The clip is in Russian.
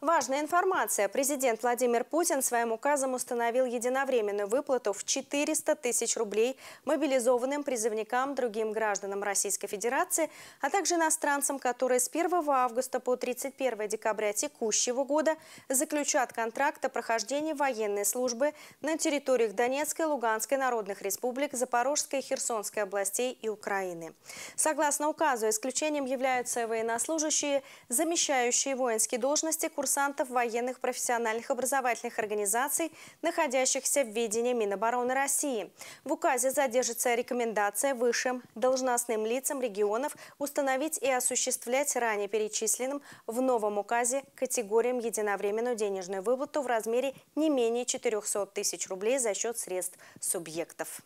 Важная информация. Президент Владимир Путин своим указом установил единовременную выплату в 400 тысяч рублей мобилизованным призывникам, другим гражданам Российской Федерации, а также иностранцам, которые с 1 августа по 31 декабря текущего года заключат контракт о прохождении военной службы на территориях Донецкой, Луганской народных республик, Запорожской Херсонской областей и Украины. Согласно указу, исключением являются военнослужащие, замещающие воинские должности, курс курсантов военных профессиональных образовательных организаций, находящихся в ведении Минобороны России. В указе задержится рекомендация высшим должностным лицам регионов установить и осуществлять ранее перечисленным в новом указе категориям единовременную денежную выплату в размере не менее 400 тысяч рублей за счет средств субъектов.